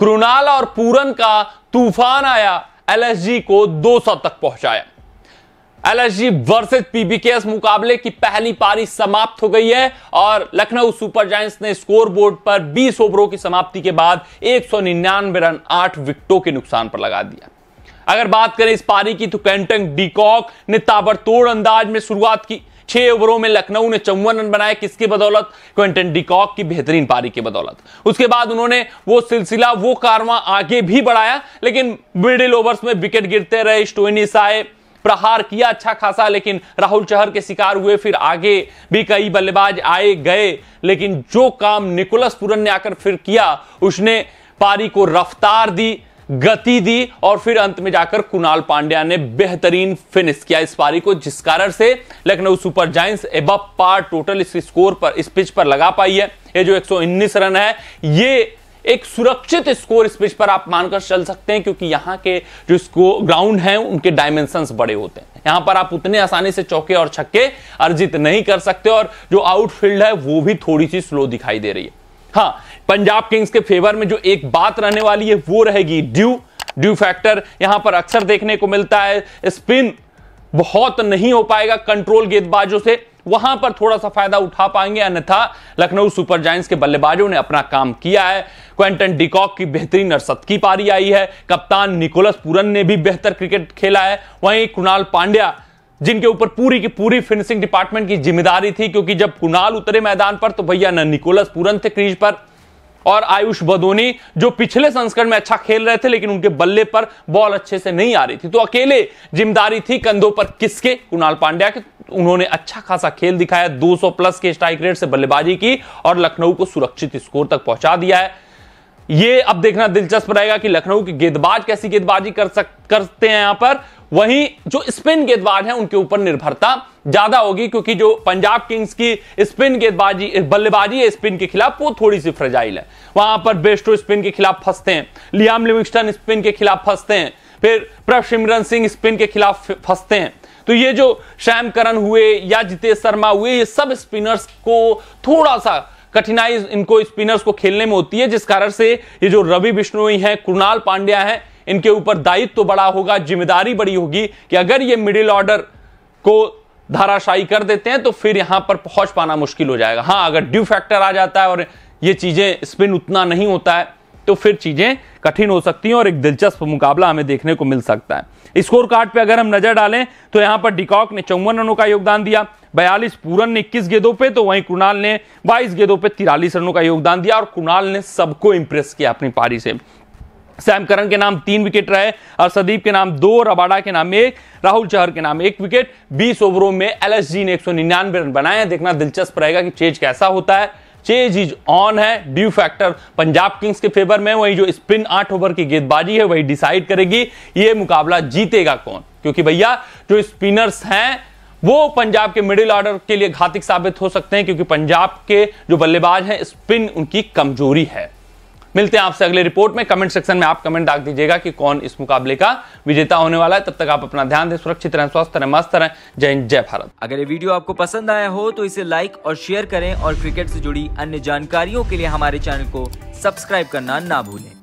कृणाल और पूरन का तूफान आया एलएसजी को 200 तक पहुंचाया एलएसजी वर्सेस पीबीकेएस मुकाबले की पहली पारी समाप्त हो गई है और लखनऊ सुपर जायंट्स ने स्कोर बोर्ड पर 20 ओवरों की समाप्ति के बाद एक सौ निन्यानवे रन आठ विकटों के नुकसान पर लगा दिया अगर बात करें इस पारी की तो कैंटन डीकॉक ने ताबड़तोड़ अंदाज में शुरुआत की छह ओवरों में लखनऊ ने चौवन रन बनाए किसकी बदौलत क्विंटन डिकॉक की बेहतरीन पारी की बदौलत उसके बाद उन्होंने वो सिलसिला वो कारवा आगे भी बढ़ाया लेकिन मिडिल ओवर्स में विकेट गिरते रहे स्टोनिस आए प्रहार किया अच्छा खासा लेकिन राहुल चहर के शिकार हुए फिर आगे भी कई बल्लेबाज आए गए लेकिन जो काम निकोलस पुरन ने आकर फिर किया उसने पारी को रफ्तार दी गति दी और फिर अंत में जाकर कुणाल पांड्या ने बेहतरीन फिनिश किया इस पारी को जिस कारण से लखनऊ सुपर जाइंस एब पार टोटल इस स्कोर पर इस पिच पर लगा पाई है ये जो 119 रन है ये एक सुरक्षित स्कोर इस पिच पर आप मानकर चल सकते हैं क्योंकि यहाँ के जो स्कोर ग्राउंड है उनके डायमेंशन बड़े होते हैं यहां पर आप उतने आसानी से चौके और छक्के अर्जित नहीं कर सकते और जो आउटफील्ड है वो भी थोड़ी सी स्लो दिखाई दे रही है हाँ पंजाब किंग्स के फेवर में जो एक बात रहने वाली है वो रहेगी ड्यू ड्यू फैक्टर यहां पर अक्सर देखने को मिलता है स्पिन बहुत नहीं हो पाएगा कंट्रोल गेंदबाजों से वहां पर थोड़ा सा फायदा उठा पाएंगे अन्यथा लखनऊ सुपर जायंट्स के बल्लेबाजों ने अपना काम किया है क्वेंटन डिकॉक की बेहतरीन अरसत की पारी आई है कप्तान निकोलस पूरन ने भी बेहतर क्रिकेट खेला है वहीं कुणाल पांड्या जिनके ऊपर पूरी की पूरी फिनिशिंग डिपार्टमेंट की जिम्मेदारी थी क्योंकि जब कुणाल उतरे मैदान पर तो भैया न निकोलस पूरन थे क्रीज पर और आयुष बदोनी जो पिछले संस्करण में अच्छा खेल रहे थे लेकिन उनके बल्ले पर बॉल अच्छे से नहीं आ रही थी तो अकेले जिम्मेदारी थी कंधों पर किसके कुणाल पांड्या के उन्होंने अच्छा खासा खेल दिखाया 200 प्लस के स्ट्राइक रेट से बल्लेबाजी की और लखनऊ को सुरक्षित स्कोर तक पहुंचा दिया है ये अब देखना दिलचस्प रहेगा कि लखनऊ की गेंदबाज कैसी गेंदबाजी कर सक करते हैं यहां पर वहीं जो स्पिन गेंदबाज हैं उनके ऊपर निर्भरता ज्यादा होगी क्योंकि जो पंजाब किंग्स की स्पिन गेंदबाजी बल्लेबाजी है स्पिन के खिलाफ वो थोड़ी सी फ्रजाइल है वहां पर बेस्टो स्पिन के खिलाफ फंसते हैं लियाम लिविंगस्टन स्पिन के खिलाफ फंसते हैं फिर प्रभसिमरन सिंह स्पिन के खिलाफ फंसते हैं तो ये जो श्याम करण हुए या जितेश शर्मा हुए ये सब स्पिनर्स को थोड़ा सा कठिनाई इनको स्पिनर्स को खेलने में होती है जिस कारण से ये जो रवि बिश्नोई हैं कृणाल पांड्या हैं इनके ऊपर दायित्व तो बड़ा होगा जिम्मेदारी बड़ी होगी कि अगर ये मिडिल ऑर्डर को धाराशाही कर देते हैं तो फिर यहां पर पहुंच पाना मुश्किल हो जाएगा हाँ अगर ड्यू फैक्टर आ जाता है और ये चीजें स्पिन उतना नहीं होता है तो फिर चीजें कठिन हो सकती हैं और एक दिलचस्प मुकाबला हमें देखने को मिल सकता है स्कोर कार्ड पे अगर हम नजर डालें तो यहां पर डिकॉक ने चौवन रनों का योगदान दिया बयालीस पूरन ने इक्कीस गेंदों पे तो वहीं कुणाल ने बाईस गेंदों पे तिरालीस रनों का योगदान दिया और कुणाल ने सबको इंप्रेस किया अपनी पारी से सैम करन के नाम तीन विकेट रहे और सदीप के नाम दो रबाडा के नाम एक राहुल चहर के नाम एक विकेट 20 ओवरों में जी ने निन्यानवे रन बनाए देखना दिलचस्प रहेगा कि चेज कैसा होता है चेज इज ऑन है ड्यू फैक्टर पंजाब किंग्स के फेवर में वही जो स्पिन आठ ओवर की गेंदबाजी है वही डिसाइड करेगी ये मुकाबला जीतेगा कौन क्योंकि भैया जो स्पिनर्स हैं वो पंजाब के मिडिल ऑर्डर के लिए घातिक साबित हो सकते हैं क्योंकि पंजाब के जो बल्लेबाज हैं स्पिन उनकी कमजोरी है मिलते हैं आपसे अगले रिपोर्ट में कमेंट सेक्शन में आप कमेंट डाल दीजिएगा कि कौन इस मुकाबले का विजेता होने वाला है तब तक आप अपना ध्यान दें सुरक्षित रहें स्वस्थ रहें मस्त रहें जय हिंद जय भारत अगर ये वीडियो आपको पसंद आया हो तो इसे लाइक और शेयर करें और क्रिकेट से जुड़ी अन्य जानकारियों के लिए हमारे चैनल को सब्सक्राइब करना ना भूलें